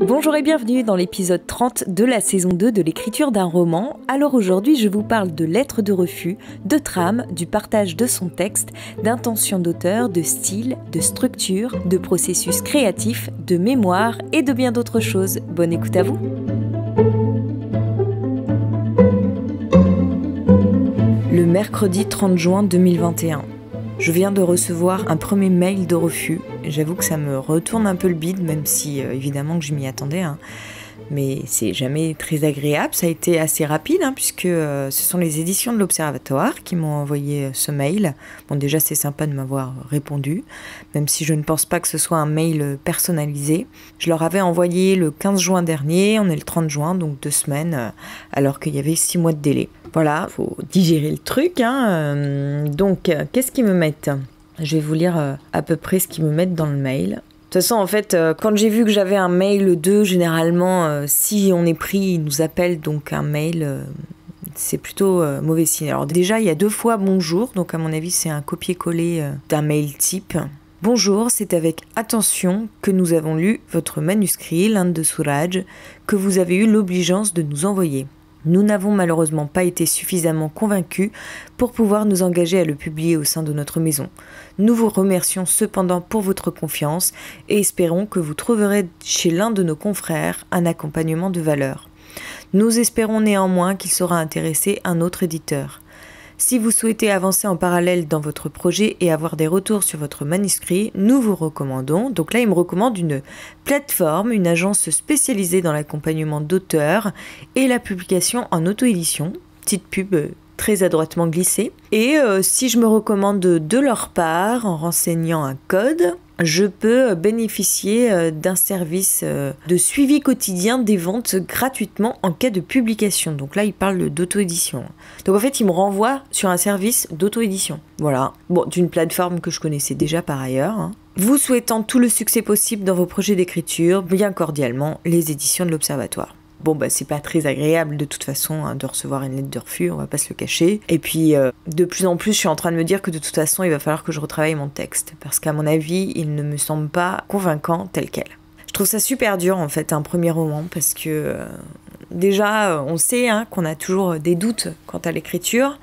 Bonjour et bienvenue dans l'épisode 30 de la saison 2 de l'écriture d'un roman. Alors aujourd'hui je vous parle de lettres de refus, de trame, du partage de son texte, d'intention d'auteur, de style, de structure, de processus créatif, de mémoire et de bien d'autres choses. Bonne écoute à vous Le mercredi 30 juin 2021. Je viens de recevoir un premier mail de refus. J'avoue que ça me retourne un peu le bide, même si euh, évidemment que je m'y attendais. Hein mais c'est jamais très agréable. Ça a été assez rapide, hein, puisque euh, ce sont les éditions de l'Observatoire qui m'ont envoyé euh, ce mail. Bon, déjà, c'est sympa de m'avoir répondu, même si je ne pense pas que ce soit un mail euh, personnalisé. Je leur avais envoyé le 15 juin dernier, on est le 30 juin, donc deux semaines, alors qu'il y avait six mois de délai. Voilà, faut digérer le truc. Hein, donc, qu'est-ce qu'ils me mettent Je vais vous lire à peu près ce qu'ils me mettent dans le mail toute façon, en fait, euh, quand j'ai vu que j'avais un mail 2, généralement, euh, si on est pris, il nous appelle donc un mail euh, c'est plutôt mauvais signe. Alors déjà, il y a deux fois bonjour, donc à mon avis, c'est un copier-coller d'un mail type. Bonjour, c'est avec attention que nous avons lu votre manuscrit, l'Inde de Souraj, que vous avez eu l'obligeance de nous envoyer. Nous n'avons malheureusement pas été suffisamment convaincus pour pouvoir nous engager à le publier au sein de notre maison. Nous vous remercions cependant pour votre confiance et espérons que vous trouverez chez l'un de nos confrères un accompagnement de valeur. Nous espérons néanmoins qu'il sera intéressé un autre éditeur. Si vous souhaitez avancer en parallèle dans votre projet et avoir des retours sur votre manuscrit, nous vous recommandons, donc là ils me recommande une plateforme, une agence spécialisée dans l'accompagnement d'auteurs et la publication en auto-édition, petite pub euh, très adroitement glissée. Et euh, si je me recommande de leur part en renseignant un code, je peux bénéficier euh, d'un service euh, de suivi quotidien des ventes gratuitement en cas de publication. Donc là, il parle d'auto-édition. Donc en fait, il me renvoie sur un service d'auto-édition. Voilà. Bon, d'une plateforme que je connaissais déjà par ailleurs. Hein. Vous souhaitant tout le succès possible dans vos projets d'écriture, bien cordialement, les éditions de l'Observatoire. Bon, bah, c'est pas très agréable de toute façon hein, de recevoir une lettre de refus, on va pas se le cacher. Et puis, euh, de plus en plus, je suis en train de me dire que de toute façon, il va falloir que je retravaille mon texte, parce qu'à mon avis, il ne me semble pas convaincant tel quel. Je trouve ça super dur en fait, un premier roman, parce que euh, déjà, on sait hein, qu'on a toujours des doutes quant à l'écriture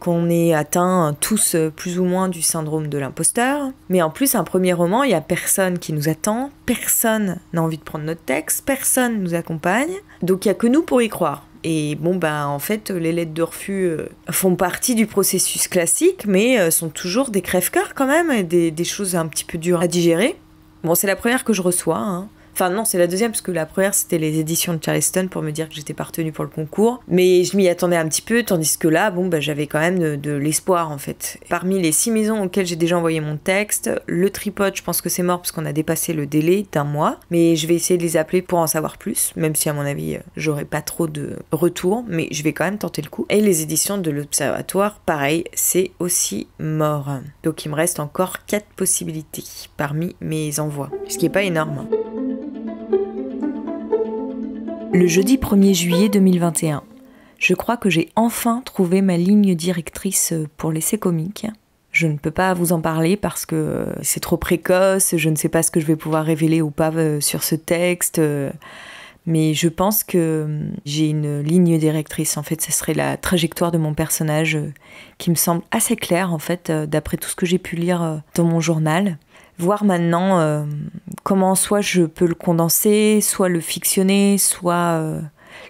qu'on ait atteint tous euh, plus ou moins du syndrome de l'imposteur. Mais en plus, un premier roman, il n'y a personne qui nous attend, personne n'a envie de prendre notre texte, personne nous accompagne. Donc il n'y a que nous pour y croire. Et bon, ben, en fait, les lettres de refus euh, font partie du processus classique, mais euh, sont toujours des crève-cœurs quand même, des, des choses un petit peu dures à digérer. Bon, c'est la première que je reçois. Hein. Enfin non, c'est la deuxième parce que la première c'était les éditions de Charleston pour me dire que j'étais pas pour le concours. Mais je m'y attendais un petit peu, tandis que là, bon, bah, j'avais quand même de, l'espoir en fait. Parmi les six maisons auxquelles j'ai déjà envoyé mon texte, le Tripod, je pense que c'est mort parce qu'on a dépassé le délai d'un mois. Mais je vais essayer de les appeler pour en savoir plus, même si à mon avis j'aurai pas trop de retour, mais je vais quand même tenter le coup. Et les éditions de l'Observatoire, pareil, c'est aussi mort. Donc il me reste encore quatre possibilités parmi mes envois, ce qui est pas énorme. Hein. Le jeudi 1er juillet 2021, je crois que j'ai enfin trouvé ma ligne directrice pour l'essai comique. Je ne peux pas vous en parler parce que c'est trop précoce, je ne sais pas ce que je vais pouvoir révéler ou pas euh, sur ce texte, euh. mais je pense que euh, j'ai une ligne directrice. En fait, ce serait la trajectoire de mon personnage qui me semble assez claire, en fait, d'après tout ce que j'ai pu lire dans mon journal voir maintenant euh, comment soit je peux le condenser, soit le fictionner, soit euh,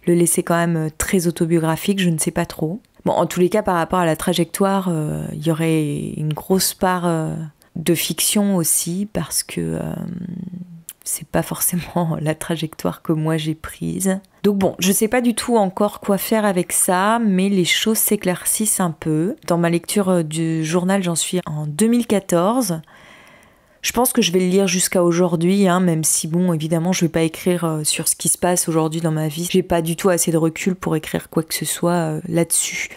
le laisser quand même euh, très autobiographique, je ne sais pas trop. Bon, en tous les cas, par rapport à la trajectoire, il y aurait une grosse part de fiction aussi, parce que c'est pas forcément la trajectoire que moi j'ai prise. Donc bon, je sais pas du tout encore quoi faire avec ça, mais les choses s'éclaircissent un peu. Dans ma lecture du journal, j'en suis en 2014. Je pense que je vais le lire jusqu'à aujourd'hui, hein, même si bon, évidemment, je ne vais pas écrire euh, sur ce qui se passe aujourd'hui dans ma vie. J'ai pas du tout assez de recul pour écrire quoi que ce soit euh, là-dessus.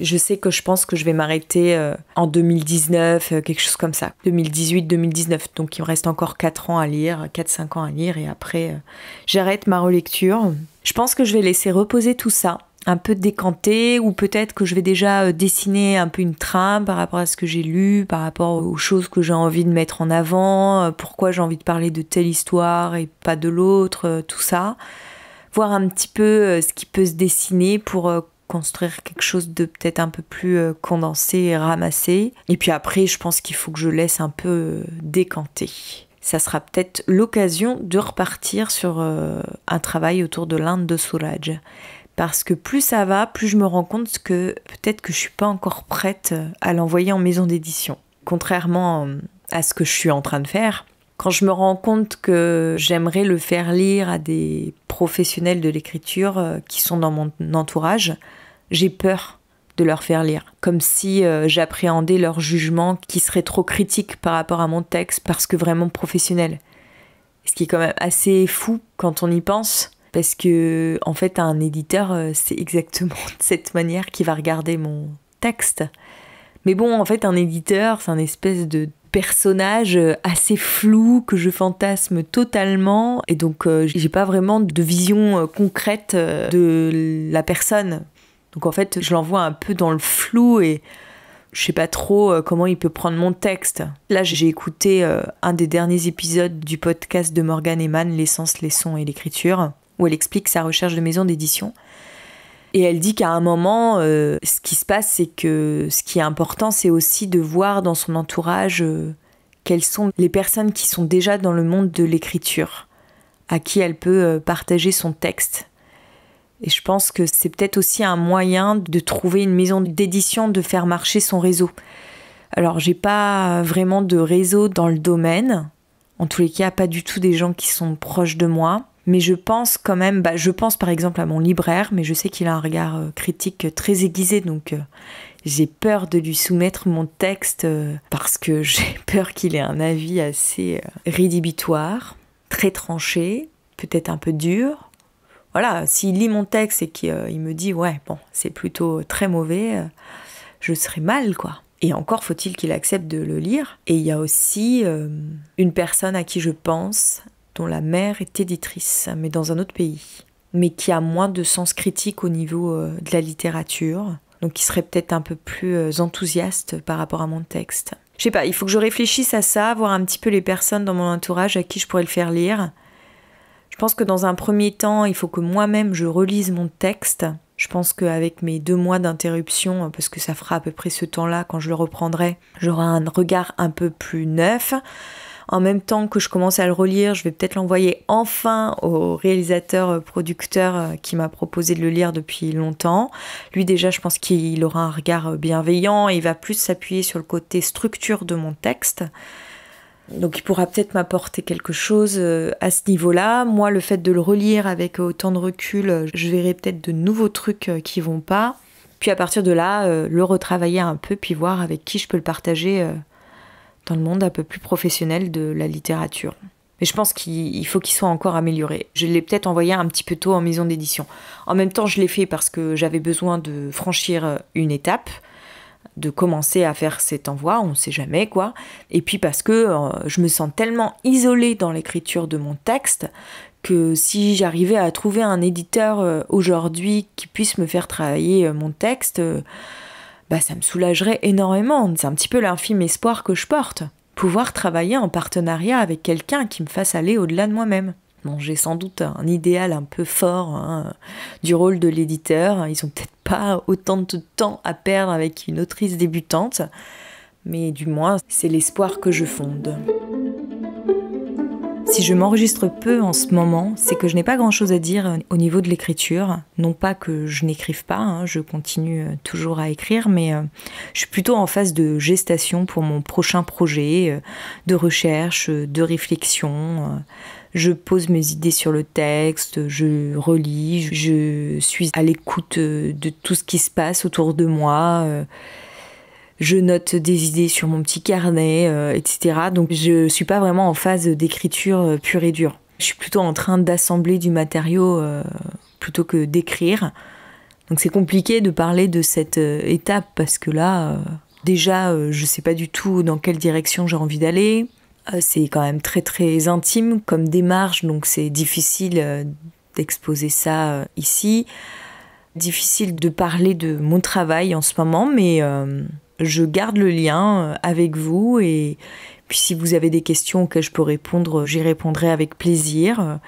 Je sais que je pense que je vais m'arrêter euh, en 2019, quelque chose comme ça. 2018-2019. Donc il me reste encore 4 ans à lire, 4-5 ans à lire et après j'arrête ma relecture. Je pense que je vais laisser reposer tout ça un peu décanté ou peut-être que je vais déjà euh, dessiner un peu une trame par rapport à ce que j'ai lu, par rapport aux choses que j'ai envie de mettre en avant, euh, pourquoi j'ai envie de parler de telle histoire et pas de l'autre, euh, tout ça. Voir un petit peu ce qui peut se dessiner pour construire quelque chose de peut-être un peu plus condensé ramassé. Et puis après, je pense qu'il faut que je laisse un peu décanter ça sera peut-être l'occasion de repartir sur un travail autour de l'Inde de Suraj parce que plus ça va, plus je me rends compte que peut-être que je suis pas encore prête euh, à l'envoyer en maison d'édition. Contrairement euh, à ce que je suis en train de faire, quand je me rends compte que j'aimerais le faire lire à des professionnels de l'écriture euh, qui sont dans mon entourage, j'ai peur de leur faire lire, comme si j'appréhendais leur jugement qui serait trop critique par rapport à mon texte parce que vraiment professionnel. Ce qui est quand même assez fou quand on y pense, parce que en fait un éditeur euh, c'est exactement de cette manière qu'il va regarder mon texte. Mais bon, en fait un éditeur c'est un espèce de personnage euh, assez flou que je fantasme totalement et donc je euh, j'ai pas vraiment de vision concrète de la personne. Donc en fait, je l'envoie un peu dans le flou et je sais pas trop comment il peut prendre mon texte. Là, j'ai écouté un des derniers épisodes du podcast de Morgan Eman, L'essence, les sons et l'écriture où elle explique sa recherche de maison d'édition. Et elle dit qu'à un moment, euh, ce qui se passe, c'est que ce qui est important, c'est aussi de voir dans son entourage euh, quelles sont les personnes qui sont déjà dans le monde de l'écriture, à qui elle peut euh, partager son texte. Et je pense que c'est peut-être aussi un moyen de trouver une maison d'édition, de faire marcher son réseau. Alors, j'ai pas vraiment de réseau dans le domaine, en tous les cas, pas du tout des gens qui sont proches de moi mais je pense quand même, bah, je pense par exemple à mon libraire, mais je sais qu'il a un regard euh, critique euh, très aiguisé, donc euh, j'ai peur de lui soumettre mon texte parce que j'ai peur qu'il ait un avis assez rédhibitoire, très tranché, peut-être un peu dur. Voilà, s'il lit mon texte et qu'il me dit ouais, bon, c'est plutôt très mauvais, je serais mal quoi. Et encore faut-il qu'il accepte de le lire. Et il y a aussi une personne à qui je pense dont la mère est éditrice, mais dans un autre pays, mais qui a moins de sens critique au niveau euh, de la littérature, donc qui serait peut-être un peu plus euh, enthousiaste par rapport à mon texte. Je sais pas, il faut que je réfléchisse à ça, voir un petit peu les personnes dans mon entourage à qui je pourrais le faire lire. Je pense que dans un premier temps, il faut que moi-même je relise mon texte. Je pense qu'avec mes deux mois d'interruption, parce que ça fera à peu près ce temps-là quand je le reprendrai, j'aurai un regard un peu plus neuf en même temps que je commence à le relire, je vais peut-être l'envoyer enfin au réalisateur euh, producteur euh, qui m'a proposé de le lire depuis longtemps. Lui déjà, je pense qu'il aura un regard euh, bienveillant et il va plus s'appuyer sur le côté structure de mon texte. Donc il pourra peut-être m'apporter quelque chose à ce niveau-là. Moi, le fait de le relire avec autant de recul, je verrai peut-être de nouveaux trucs qui vont pas. Puis à partir de là, le retravailler un peu, puis voir avec qui je peux le partager dans le monde un peu plus professionnel de la littérature. Mais je pense qu'il faut qu'il soit encore amélioré. Je l'ai peut-être envoyé un petit peu tôt en maison d'édition. En même temps, je l'ai fait parce que j'avais besoin de franchir euh, une étape, de commencer à faire cet envoi, on ne sait jamais quoi. Et puis parce que euh, je me sens tellement isolée dans l'écriture de mon texte que si j'arrivais à trouver un éditeur euh, aujourd'hui qui puisse me faire travailler mon texte, bah, ça me soulagerait énormément. C'est un petit peu l'infime espoir que je porte. Pouvoir travailler en partenariat avec quelqu'un qui me fasse aller au-delà de moi-même. Bon, j'ai sans doute un idéal un peu fort hein, du rôle de l'éditeur. Ils n'ont peut-être pas autant de temps à perdre avec une autrice débutante, mais du moins, c'est l'espoir que je fonde. Si je m'enregistre peu en ce moment, c'est que je n'ai pas grand-chose à dire euh, au niveau de l'écriture. Non pas que je n'écrive pas, hein, je continue euh, toujours à écrire, mais euh, je suis plutôt en phase de gestation pour mon prochain projet, de recherche, de réflexion. Je pose mes idées sur le texte, je relis, je suis à l'écoute de tout ce qui se passe autour de moi je note des idées sur mon petit carnet, euh, etc. Donc je suis pas vraiment en phase d'écriture euh, pure et dure. Je suis plutôt en train d'assembler du matériau euh, plutôt que d'écrire. Donc c'est compliqué de parler de cette étape parce que là, déjà, je sais pas du tout dans quelle direction j'ai envie d'aller. c'est quand même très très intime comme démarche, donc c'est difficile d'exposer ça ici difficile de parler de mon travail en ce moment, mais je garde le lien euh, avec vous et puis si vous avez des questions auxquelles je peux répondre, euh, j'y répondrai avec plaisir.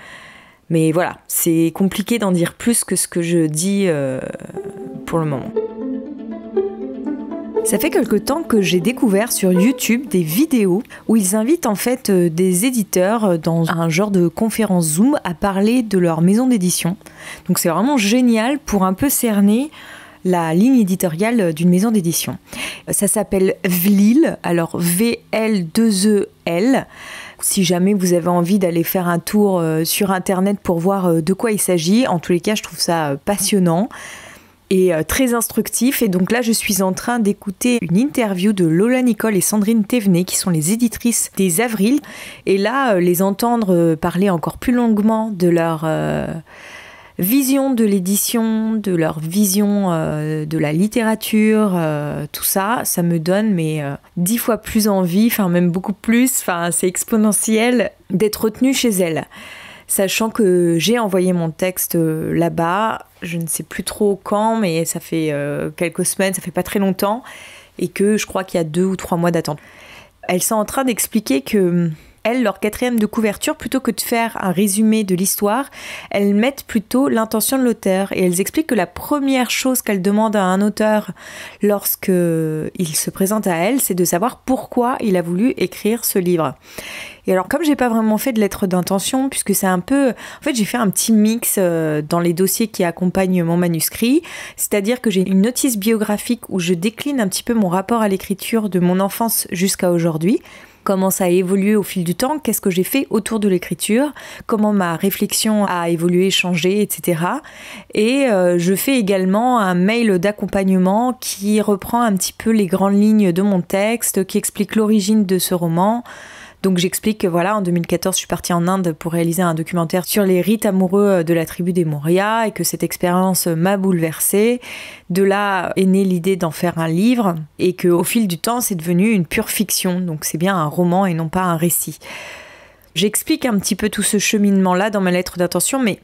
Mais voilà, c'est compliqué d'en dire plus que ce que je dis euh, pour le moment. Ça fait quelque temps que j'ai découvert sur YouTube des vidéos où ils invitent en fait des éditeurs dans un genre de conférence Zoom à parler de leur maison d'édition. Donc c'est vraiment génial pour un peu cerner la ligne éditoriale d'une maison d'édition. Ça s'appelle VLIL, alors V-L-2-E-L. E si jamais vous avez envie d'aller faire un tour euh, sur Internet pour voir euh, de quoi il s'agit, en tous les cas, je trouve ça euh, passionnant et très instructif. Et donc là, je suis en train d'écouter une interview de Lola Nicole et Sandrine Thévenet, qui sont les éditrices des Avril. Et là, les entendre parler encore plus longuement de leur vision de l'édition, de leur vision euh, de la littérature, euh, tout ça, ça me donne mais euh, dix fois plus envie, enfin même beaucoup plus, enfin c'est exponentiel d'être retenu chez elle. Sachant que j'ai envoyé mon texte là-bas, je ne sais plus trop quand, mais ça fait quelques semaines, ça fait pas très longtemps, et que je crois qu'il y a deux ou trois mois d'attente. Elles sont en train d'expliquer que elles, leur quatrième de couverture, plutôt que de faire un résumé de l'histoire, elles mettent plutôt l'intention de l'auteur. Et elles expliquent que la première chose qu'elles demandent à un auteur lorsque euh, il se présente à elles, c'est de savoir pourquoi il a voulu écrire ce livre. Et alors, comme j'ai pas vraiment fait de lettre d'intention, puisque c'est un peu, en fait, j'ai fait un petit mix euh, dans les dossiers qui accompagnent mon manuscrit, c'est-à-dire que j'ai une notice biographique où je décline un petit peu mon rapport à l'écriture de mon enfance jusqu'à aujourd'hui comment ça a évolué au fil du temps, qu'est-ce que j'ai fait autour de l'écriture, comment ma réflexion a évolué, changé, etc. Et euh, je fais également un mail d'accompagnement qui reprend un petit peu les grandes lignes de mon texte, qui explique l'origine de ce roman, donc j'explique que voilà, en 2014, je suis partie en Inde pour réaliser un documentaire sur les rites amoureux euh, de la tribu des Moria et que cette expérience euh, m'a bouleversée. De là est née l'idée d'en faire un livre et que au fil du temps, c'est devenu une pure fiction. Donc c'est bien un roman et non pas un récit. J'explique un petit peu tout ce cheminement-là dans ma lettre d'attention mais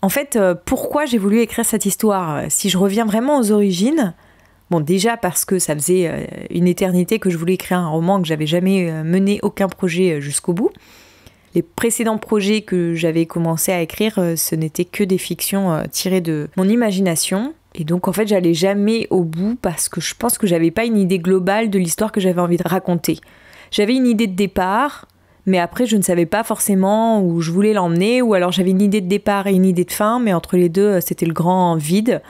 en fait, euh, pourquoi j'ai voulu écrire cette histoire Si je reviens vraiment aux origines, Bon, déjà parce que ça faisait euh, une éternité que je voulais écrire un roman, que j'avais jamais euh, mené aucun projet euh, jusqu'au bout. Les précédents projets que j'avais commencé à écrire, ce n'étaient que des fictions tirées de mon imagination. Et donc en fait, j'allais jamais au bout parce que je pense que j'avais pas une idée globale de l'histoire que j'avais envie de raconter. J'avais une idée de départ, mais après je ne savais pas forcément où je voulais l'emmener, ou alors j'avais une idée de départ et une idée de fin, mais entre les deux euh, c'était le grand vide.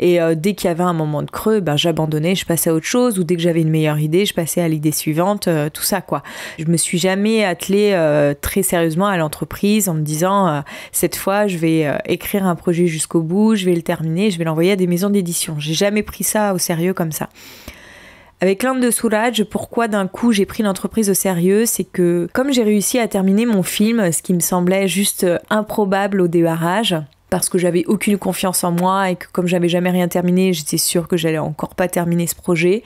Et euh, dès qu'il y avait un moment de creux, ben, j'abandonnais, je passais à autre chose, ou dès que j'avais une meilleure idée, je passais à l'idée suivante, euh, tout ça quoi. Je me suis jamais attelé très sérieusement à l'entreprise en me disant cette fois je vais écrire un projet jusqu'au bout, je vais le terminer, je vais l'envoyer à des maisons d'édition. J'ai jamais pris ça au sérieux comme ça. Avec l'Inde de soulage, pourquoi d'un coup j'ai pris l'entreprise au sérieux, c'est que comme j'ai réussi à terminer mon film, ce qui me semblait juste euh, improbable au débarrage, parce que j'avais aucune confiance en moi et que comme j'avais jamais rien terminé, j'étais sûre que j'allais encore pas terminer ce projet.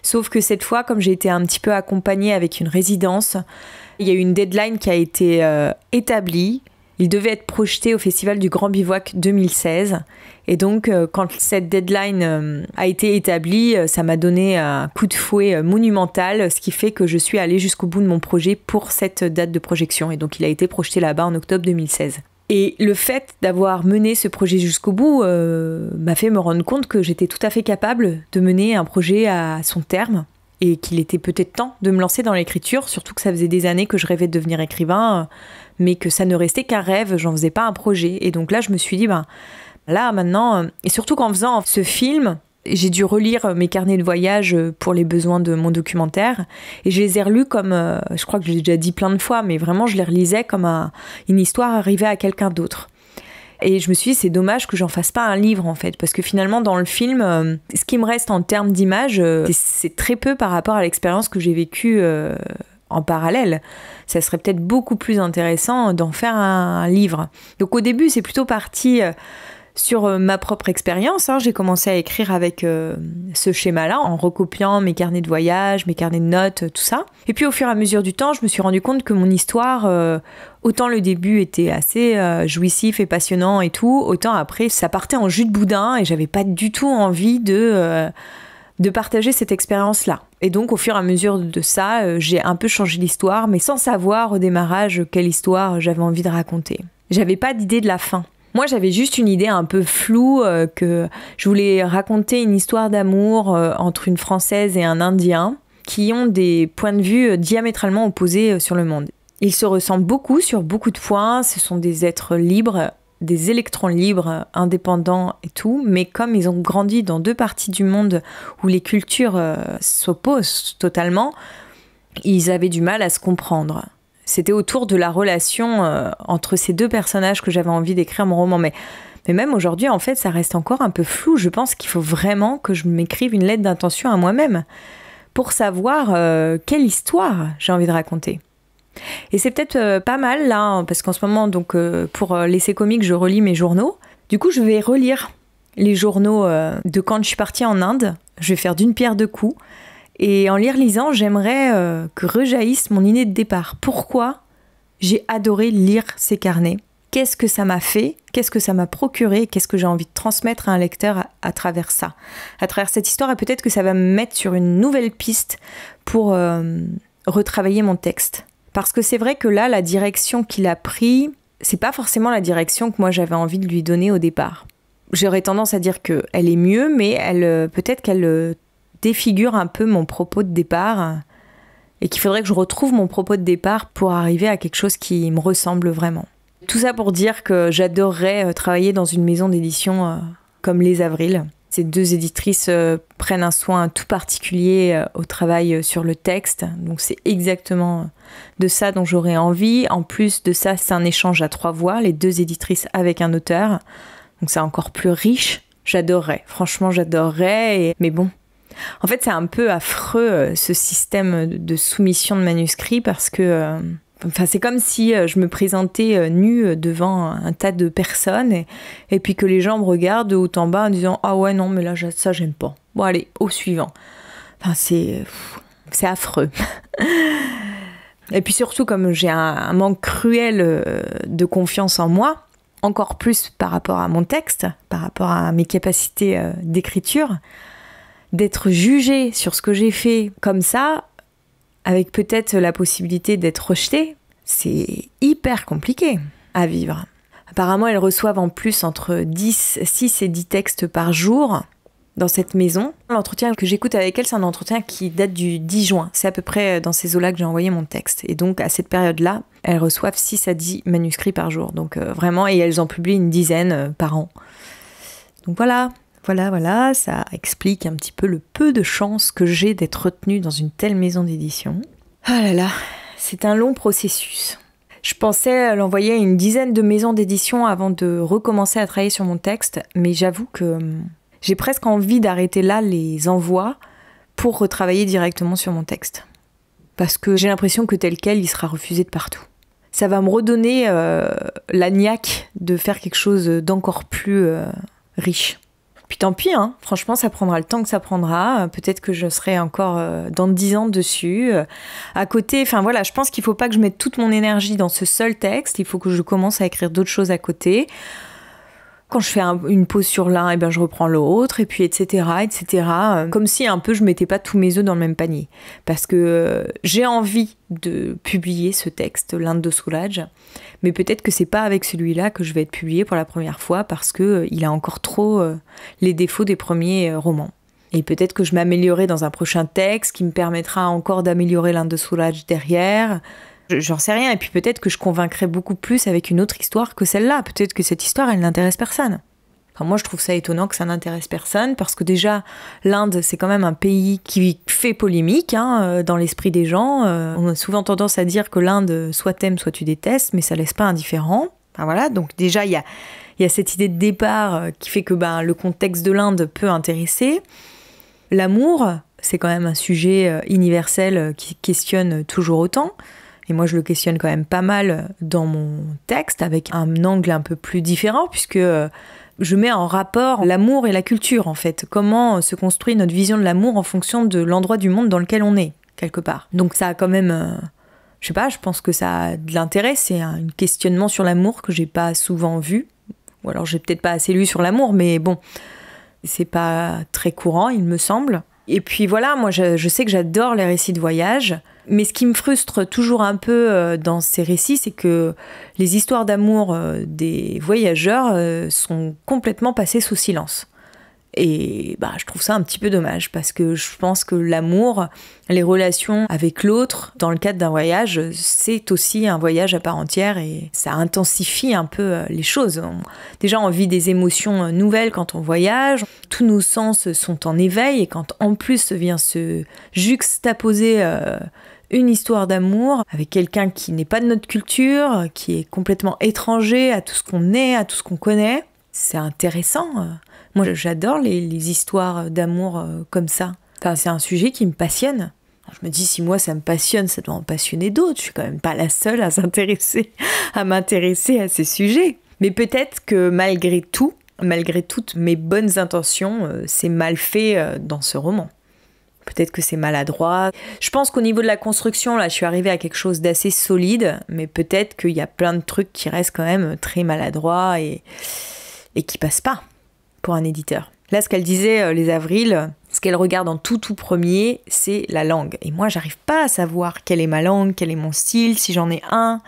Sauf que cette fois, comme j'ai été un petit peu accompagnée avec une résidence, il y a eu une deadline qui a été euh, établie il devait être projeté au Festival du Grand Bivouac 2016. Et donc, euh, quand cette deadline euh, a été établie, euh, ça m'a donné un coup de fouet monumental, ce qui fait que je suis allée jusqu'au bout de mon projet pour cette date de projection. Et donc, il a été projeté là-bas en octobre 2016. Et le fait d'avoir mené ce projet jusqu'au bout m'a fait me rendre compte que j'étais tout à fait capable de mener un projet à son terme et qu'il était peut-être temps de me lancer dans l'écriture, surtout que ça faisait des années que je rêvais de devenir écrivain mais que ça ne restait qu'un rêve, j'en faisais pas un projet. Et donc là, je me suis dit, ben là, maintenant, euh, et surtout qu'en faisant ce film, j'ai dû relire mes carnets de voyage euh, pour les besoins de mon documentaire et je les ai relus comme, euh, je crois que je l'ai déjà dit plein de fois, mais vraiment je les relisais comme une histoire arrivée à quelqu'un d'autre. Et je me suis dit, c'est dommage que j'en fasse pas un livre en fait, parce que finalement dans le film, ce qui me reste en termes d'image, c'est très peu par rapport à l'expérience que j'ai vécue parallèle. Ça serait peut-être beaucoup plus intéressant d'en faire un, livre. Donc au début, c'est plutôt parti euh, sur euh, ma propre expérience. Hein. J'ai commencé à écrire avec euh, ce schéma-là, en recopiant mes carnets de voyage, mes carnets de notes, tout ça. Et puis au fur et à mesure du temps, je me suis rendu compte que mon histoire, autant le début était assez jouissif et passionnant et tout, autant après, ça partait en jus de boudin et j'avais pas du tout envie de de partager cette expérience-là. Et donc au fur et à mesure de ça, euh, j'ai un peu changé l'histoire, mais sans savoir au démarrage quelle histoire j'avais envie de raconter. J'avais pas d'idée de la fin. Moi, j'avais juste une idée un peu floue euh, que je voulais raconter une histoire d'amour euh, entre une Française et un Indien qui ont des points de vue diamétralement opposés sur le monde. Ils se ressemblent beaucoup sur beaucoup de points, ce sont des êtres libres des électrons libres, euh, indépendants et tout, mais comme ils ont grandi dans deux parties du monde où les cultures euh, s'opposent totalement, ils avaient du mal à se comprendre. C'était autour de la relation euh, entre ces deux personnages que j'avais envie d'écrire mon roman, mais, même aujourd'hui, en fait, ça reste encore un peu flou. Je pense qu'il faut vraiment que je m'écrive une lettre d'intention à moi-même pour savoir quelle histoire j'ai envie de raconter. Et c'est peut-être euh, pas mal là, hein, parce qu'en ce moment, donc euh, pour euh, l'essai comique, je relis mes journaux. Du coup, je vais relire les journaux de quand je suis partie en Inde. Je vais faire d'une pierre deux coups. Et en les relisant, j'aimerais que rejaillisse mon idée de départ. Pourquoi j'ai adoré lire ces carnets Qu'est-ce que ça m'a fait Qu'est-ce que ça m'a procuré Qu'est-ce que j'ai envie de transmettre à un lecteur à, travers ça À travers cette histoire, et peut-être que ça va me mettre sur une nouvelle piste pour retravailler mon texte. Parce que c'est vrai que là, la direction qu'il a pris, c'est pas forcément la direction que moi j'avais envie de lui donner au départ. J'aurais tendance à dire que elle est mieux, mais elle euh, peut-être qu'elle euh, défigure un peu mon propos de départ et qu'il faudrait que je retrouve mon propos de départ pour arriver à quelque chose qui me ressemble vraiment. Tout ça pour dire que j'adorerais euh, travailler dans une maison d'édition comme Les Avrils ces deux éditrices euh, prennent un soin tout particulier euh, au travail euh, sur le texte. Donc c'est exactement de ça dont j'aurais envie. En plus de ça, c'est un échange à trois voix, les deux éditrices avec un auteur. Donc c'est encore plus riche. J'adorerais, franchement j'adorerais. Mais bon, en fait c'est un peu affreux ce système de soumission de manuscrits parce que... Enfin, c'est comme si euh, je me présentais euh, nue euh, devant un tas de personnes et, puis que les gens me regardent haut en bas en disant Ah ouais, non, mais là, ça, j'aime pas. Bon, allez, au suivant. Enfin, c'est. affreux. et puis surtout, comme j'ai un, un, manque cruel de confiance en moi, encore plus par rapport à mon texte, par rapport à mes capacités d'écriture, d'être jugée sur ce que j'ai fait comme ça, avec peut-être la possibilité d'être rejetée, c'est hyper compliqué à vivre. Apparemment, elles reçoivent en plus entre 10, 6 et 10 textes par jour dans cette maison. L'entretien que j'écoute avec elle, c'est un entretien qui date du 10 juin. C'est à peu près euh, dans ces eaux-là que j'ai envoyé mon texte. Et donc, à cette période-là, elles reçoivent 6 à 10 manuscrits par jour. Donc, euh, vraiment, et elles en publient une dizaine euh, par an. Donc voilà, voilà, voilà, ça explique un petit peu le peu de chance que j'ai d'être retenue dans une telle maison d'édition. Ah là là, c'est un long processus. Je pensais l'envoyer à une dizaine de maisons d'édition avant de recommencer à travailler sur mon texte, mais j'avoue que hum, j'ai presque envie d'arrêter là les envois pour retravailler directement sur mon texte. Parce que j'ai l'impression que tel quel, il sera refusé de partout. Ça va me redonner euh, la niaque de faire quelque chose d'encore plus euh, riche. Puis tant pis, hein. franchement, ça prendra le temps que ça prendra. Euh, peut-être que je serai encore euh, dans 10 ans dessus. Euh, à côté, enfin voilà, je pense qu'il ne faut pas que je mette toute mon énergie dans ce seul texte. Il faut que je commence à écrire d'autres choses à côté. Quand je fais une pause sur l'un, et eh bien je reprends l'autre, et puis etc. etc. Euh, comme si un peu je mettais pas tous mes œufs dans le même panier. Parce que euh, j'ai envie de publier ce texte, l'Inde de Soulage, mais peut-être que c'est pas avec celui-là que je vais être publié pour la première fois parce que euh, il a encore trop les défauts des premiers romans. Et peut-être que je m'améliorerai dans un prochain texte qui me permettra encore d'améliorer l'un de Soulage derrière. J'en sais rien. Et puis peut-être que je convaincrais beaucoup plus avec une autre histoire que celle-là. Peut-être que cette histoire, elle n'intéresse personne. moi, je trouve ça étonnant que ça n'intéresse personne parce que déjà, l'Inde, c'est quand même un pays qui fait polémique hein, euh, dans l'esprit des gens. Euh, on a souvent tendance à dire que l'Inde, soit t'aimes, soit tu détestes, mais ça laisse pas indifférent. voilà, donc déjà, il y a, cette idée de départ euh, qui fait que ben, le contexte de l'Inde peut intéresser. L'amour, c'est quand même un sujet universel qui questionne toujours autant. Et moi, je le questionne quand même pas mal dans mon texte, avec un angle un peu plus différent, puisque euh, je mets en rapport l'amour et la culture, en fait. Comment se construit notre vision de l'amour en fonction de l'endroit du monde dans lequel on est, quelque part. Donc ça a quand même... Euh, je sais pas, je pense que ça a de l'intérêt. C'est un questionnement sur l'amour que j'ai pas souvent vu. Ou alors j'ai peut-être pas assez lu sur l'amour, mais bon, c'est pas très courant, il me semble. Et puis voilà, moi je, je sais que j'adore les récits de voyage. Mais ce qui me frustre toujours un peu euh, dans ces récits, c'est que les histoires d'amour euh, des voyageurs euh, sont complètement passées sous silence. Et bah, je trouve ça un petit peu dommage parce que je pense que l'amour, les relations avec l'autre dans le cadre d'un voyage, c'est aussi un voyage à part entière et ça intensifie un peu les choses. déjà, on vit des émotions nouvelles quand on voyage, tous nos sens sont en éveil et quand en plus vient se juxtaposer une histoire d'amour avec quelqu'un qui n'est pas de notre culture, qui est complètement étranger à tout ce qu'on est, à tout ce qu'on connaît. C'est intéressant. Moi, j'adore les, histoires d'amour euh, comme ça. Enfin, c'est un sujet qui me passionne. Je me dis, si moi ça me passionne, ça doit en passionner d'autres. Je suis quand même pas la seule à s'intéresser, à m'intéresser à ces sujets. Mais peut-être que malgré tout, malgré toutes mes bonnes intentions, euh, c'est mal fait euh, dans ce roman. Peut-être que c'est maladroit. Je pense qu'au niveau de la construction, là, je suis arrivée à quelque chose d'assez solide, mais peut-être qu'il y a plein de trucs qui restent quand même très maladroits et, et qui passent pas pour un éditeur. Là, ce qu'elle disait, euh, les avrils, ce qu'elle regarde en tout tout premier, c'est la langue. Et moi, j'arrive pas à savoir quelle est ma langue, quel est mon style, si j'en ai un.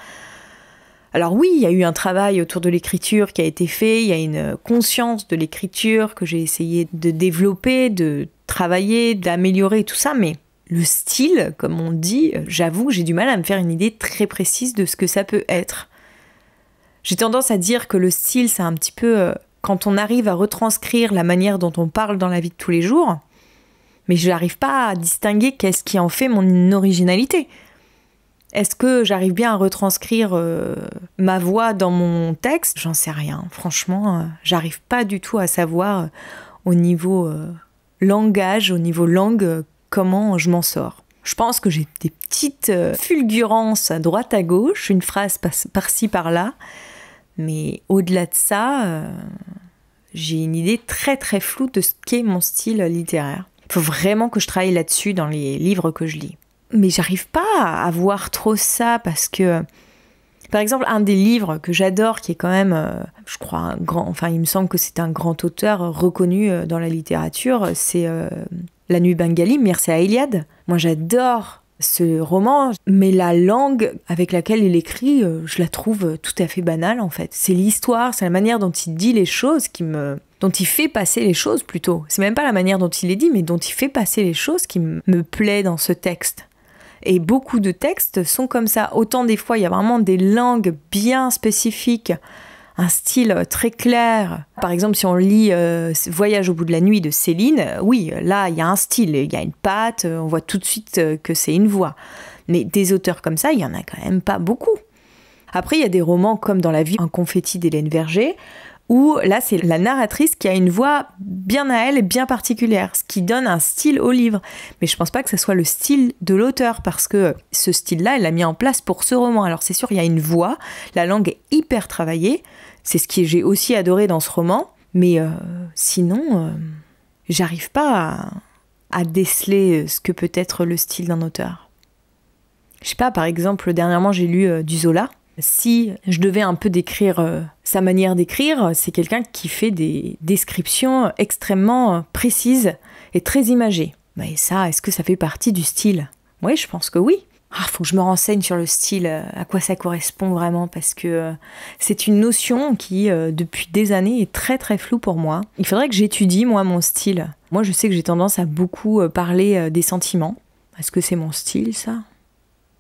Alors oui, il y a eu un travail autour de l'écriture qui a été fait, il y a une conscience de l'écriture que j'ai essayé de développer, de travailler, d'améliorer tout ça, mais le style, comme on dit, j'avoue, j'ai du mal à me faire une idée très précise de ce que ça peut être. J'ai tendance à dire que le style, c'est un petit peu euh, quand on arrive à retranscrire la manière dont on parle dans la vie de tous les jours, mais je n'arrive pas à distinguer qu'est-ce qui en fait mon originalité. Est-ce que j'arrive bien à retranscrire euh, ma voix dans mon texte J'en sais rien. Franchement, euh, j'arrive pas du tout à savoir au niveau langage, au niveau langue, euh, comment je m'en sors. Je pense que j'ai des petites euh, fulgurances à droite à gauche, une phrase par-ci par-là, mais au-delà de ça, euh, j'ai une idée très très floue de ce qu'est mon style littéraire. Il faut vraiment que je travaille là-dessus dans les livres que je lis. Mais j'arrive pas à voir trop ça parce que par exemple, un des livres que j'adore, qui est quand même, euh, je crois, un grand, enfin, il me semble que c'est un grand auteur euh, reconnu euh, dans la littérature, c'est La nuit bengalie, Mircea Eliade. Moi, j'adore ce roman, mais la langue avec laquelle il écrit, je la trouve tout à fait banale en fait. C'est l'histoire, c'est la manière dont il dit les choses qui me dont il fait passer les choses plutôt. C'est même pas la manière dont il les dit, mais dont il fait passer les choses qui me plaît dans ce texte. Et beaucoup de textes sont comme ça. Autant des fois, il y a vraiment des langues bien spécifiques, un style euh, très clair. Par exemple, si on lit euh, Voyage au bout de la nuit de Céline, euh, oui, là, il y a un style, il y a une patte, on voit tout de suite que c'est une voix. Mais des auteurs comme ça, il y en a quand même pas beaucoup. Après, il y a des romans comme dans la vie, un confetti d'Hélène Verger, où là c'est la narratrice qui a une voix bien à elle et bien particulière, ce qui donne un style au livre. Mais je pense pas que ce soit le style de l'auteur parce que ce style-là, elle l'a mis en place pour ce roman. Alors c'est sûr, il y a une voix, la langue est hyper travaillée, c'est ce que j'ai aussi adoré dans ce roman, mais euh, sinon, euh, j'arrive pas à, déceler euh, ce que peut être le style d'un auteur. Je sais pas, par exemple, dernièrement j'ai lu du Zola. Si je devais un peu décrire sa manière d'écrire, c'est quelqu'un qui fait des descriptions extrêmement euh, précises et très imagées. Mais ça, est-ce que ça fait partie du style Oui, je pense que oui. Ah, faut que je me renseigne sur le style, euh, à quoi ça correspond vraiment, parce que euh, c'est une notion qui, depuis des années, est très très floue pour moi. Il faudrait que j'étudie, moi, mon style. Moi, je sais que j'ai tendance à beaucoup parler des sentiments. Est-ce que c'est mon style, ça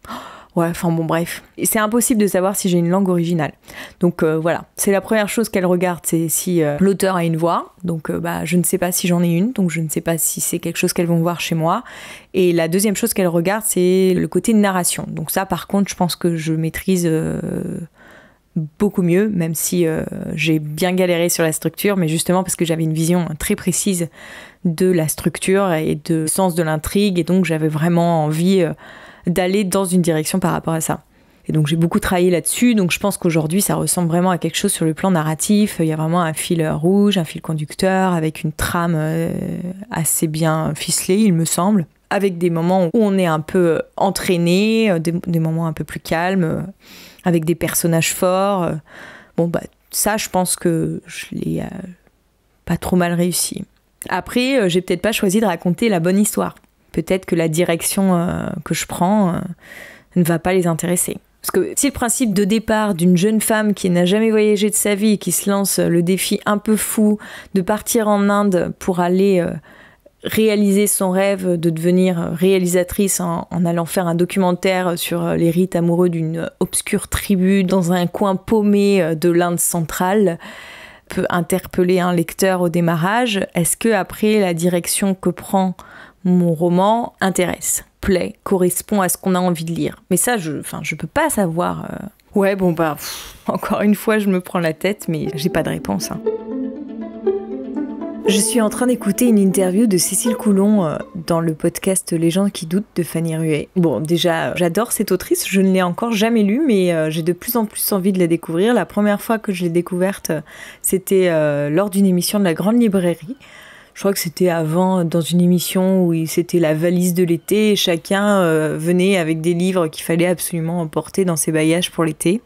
oh, Ouais, enfin bon, bref. C'est impossible de savoir si j'ai une langue originale. Donc euh, voilà, c'est la première chose qu'elle regarde, c'est si euh, l'auteur a une voix. Donc euh, bah, je ne sais pas si j'en ai une, donc je ne sais pas si c'est quelque chose qu'elles vont voir chez moi. Et la deuxième chose qu'elle regarde, c'est le côté narration. Donc ça, par contre, je pense que je maîtrise beaucoup mieux, même si j'ai bien galéré sur la structure, mais justement parce que j'avais une vision très précise de la structure et de sens de l'intrigue, et donc j'avais vraiment envie d'aller dans une direction par rapport à ça. Et donc j'ai beaucoup travaillé là-dessus, donc je pense qu'aujourd'hui ça ressemble vraiment à quelque chose sur le plan narratif. Il y a vraiment un fil rouge, un fil conducteur, avec une trame euh, assez bien ficelée, il me semble, avec des moments où on est un peu euh, entraîné, euh, des, moments un peu plus calmes, avec des personnages forts. Bon, bah ça, je pense que je l'ai pas trop mal réussi. Après, j'ai peut-être pas choisi de raconter la bonne histoire peut-être que la direction euh, que je prends euh, ne va pas les intéresser. Parce que si le principe de départ d'une jeune femme qui n'a jamais voyagé de sa vie et qui se lance euh, le défi un peu fou de partir en Inde pour aller réaliser son rêve de devenir réalisatrice en, allant faire un documentaire sur les rites amoureux d'une obscure tribu dans un coin paumé de l'Inde centrale, peut interpeller un lecteur au démarrage, est-ce que après la direction que prend mon roman intéresse, plaît, correspond à ce qu'on a envie de lire. Mais ça, je, enfin, je peux pas savoir. Euh. Ouais, bon bah, encore une fois, je me prends la tête, mais j'ai pas de réponse. Hein. Je suis en train d'écouter une interview de Cécile Coulon euh, dans le podcast Les gens qui doutent de Fanny Ruet. Bon, déjà, euh, j'adore cette autrice, je ne l'ai encore jamais lue, mais j'ai de plus en plus envie de la découvrir. La première fois que je l'ai découverte, c'était lors d'une émission de la Grande Librairie je crois que c'était avant dans une émission où c'était la valise de l'été et chacun euh, venait avec des livres qu'il fallait absolument emporter dans ses bagages pour l'été.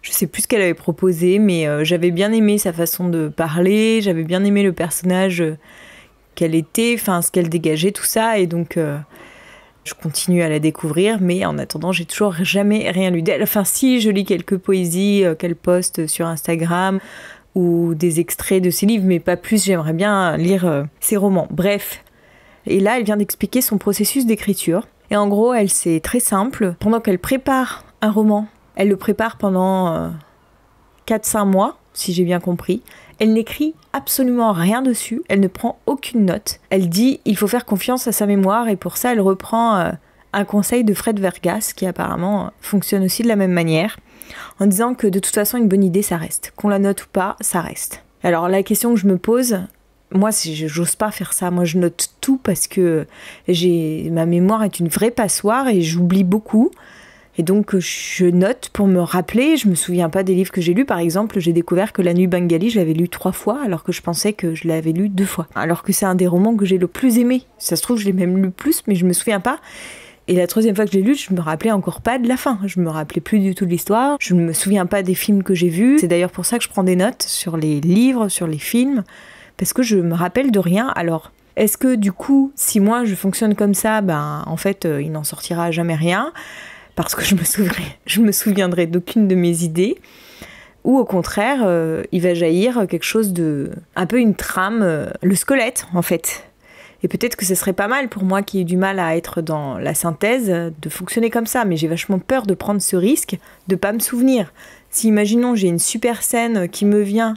Je sais plus ce qu'elle avait proposé, mais euh, j'avais bien aimé sa façon de parler, j'avais bien aimé le personnage euh, qu'elle était, enfin ce qu'elle dégageait, tout ça, et donc je continue à la découvrir, mais en attendant, j'ai toujours jamais rien lu d'elle. Enfin, si je lis quelques poésies qu'elle poste sur Instagram, ou des extraits de ses livres, mais pas plus, j'aimerais bien lire euh, ses romans. Bref. Et là, elle vient d'expliquer son processus d'écriture. Et en gros, elle, c'est très simple. Pendant qu'elle prépare un roman, elle le prépare pendant 4-5 euh, mois, si j'ai bien compris. Elle n'écrit absolument rien dessus, elle ne prend aucune note. Elle dit il faut faire confiance à sa mémoire et pour ça elle reprend euh, un conseil de Fred Vergas qui apparemment fonctionne aussi de la même manière en disant que de toute façon une bonne idée ça reste. Qu'on la note ou pas, ça reste. Alors la question que je me pose, moi j'ose pas faire ça, moi je note tout parce que j'ai ma mémoire est une vraie passoire et j'oublie beaucoup. Et donc je note pour me rappeler, je me souviens pas des livres que j'ai lus. Par exemple, j'ai découvert que La Nuit Bengali, je l'avais lu trois fois, alors que je pensais que je l'avais lu deux fois. Alors que c'est un des romans que j'ai le plus aimé. Ça se trouve, je l'ai même lu plus, mais je me souviens pas. Et la troisième fois que j'ai lu, je me rappelais encore pas de la fin. Je me rappelais plus du tout de l'histoire. Je ne me souviens pas des films que j'ai vus. C'est d'ailleurs pour ça que je prends des notes sur les livres, sur les films, parce que je me rappelle de rien. Alors, est-ce que du coup, si moi je fonctionne comme ça, ben en fait, euh, il n'en sortira jamais rien parce que je me souviendrai, je me souviendrai d'aucune de mes idées ou au contraire, euh, il va jaillir quelque chose de un peu une trame, euh, le squelette en fait et peut-être que ce serait pas mal pour moi qui ai du mal à être dans la synthèse de fonctionner comme ça, mais j'ai vachement peur de prendre ce risque de pas me souvenir. Si imaginons j'ai une super scène qui me vient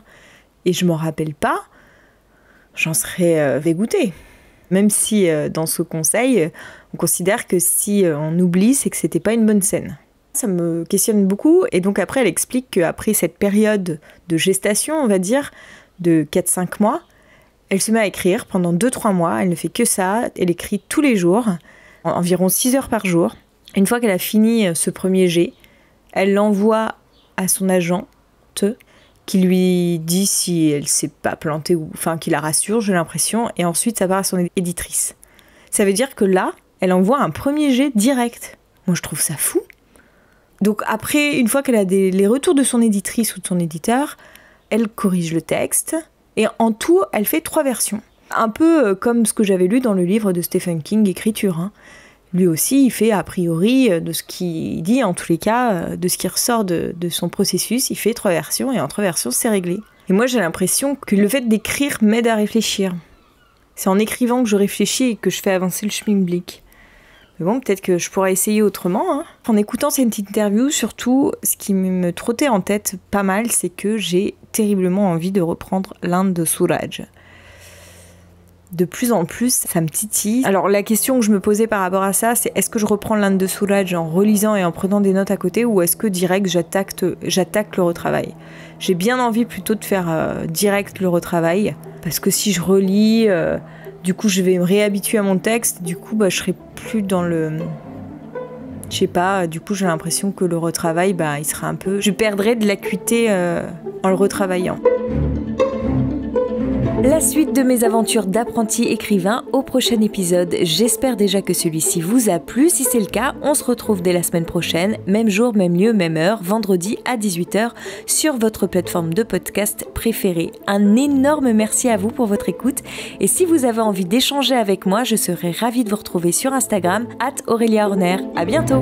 et je m'en rappelle pas, j'en serais euh, dégoûtée. Même si euh, dans ce conseil, on considère que si euh, on oublie, c'est que c'était pas une bonne scène. Ça me questionne beaucoup et donc après elle explique qu'après cette période de gestation, on va dire, de 4-5 mois, elle se met à écrire pendant 2-3 mois, elle ne fait que ça, elle écrit tous les jours, environ 6 heures par jour. Une fois qu'elle a fini euh, ce premier jet, elle l'envoie à son agent, qui lui dit si elle s'est pas plantée ou enfin qui la rassure, j'ai l'impression, et ensuite ça part à son éditrice. Ça veut dire que là, elle envoie un premier jet direct. Moi je trouve ça fou. Donc après, une fois qu'elle a les retours de son éditrice ou de son éditeur, elle corrige le texte, et en tout, elle fait trois versions. Un peu euh, comme ce que j'avais lu dans le livre de Stephen King, Écriture. Hein. Lui aussi, il fait a priori euh, de ce qu'il dit, en tous les cas, euh, de ce qui ressort de, son processus, il fait trois versions et en trois versions, c'est réglé. Et moi, j'ai l'impression que le fait d'écrire m'aide à réfléchir. C'est en écrivant que je réfléchis et que je fais avancer le chemin schmilblick. Mais bon, peut-être que je pourrais essayer autrement. Hein. En écoutant cette interview, surtout, ce qui me trottait en tête pas mal, c'est que j'ai terriblement envie de reprendre l'Inde de Souraj. De plus en plus, ça me titille. Alors la question que je me posais par rapport à ça, c'est est-ce que je reprends l'Inde de Souraj en relisant et en prenant des notes à côté, ou est-ce que direct j'attaque, le retravail J'ai bien envie plutôt de faire euh, direct le retravail, parce que si je relis... Euh, du coup, je vais me réhabituer à mon texte. Du coup, bah, je serai plus dans le. Je sais pas, du coup, j'ai l'impression que le retravail, bah, il sera un peu. Je perdrai de l'acuité euh, en le retravaillant. La suite de mes aventures d'apprenti écrivain au prochain épisode. J'espère déjà que celui-ci vous a plu. Si c'est le cas, on se retrouve dès la semaine prochaine, même jour, même lieu, même heure, vendredi à 18h sur votre plateforme de podcast préférée. Un énorme merci à vous pour votre écoute et si vous avez envie d'échanger avec moi, je serai ravie de vous retrouver sur Instagram, at Aurélia Horner. À bientôt!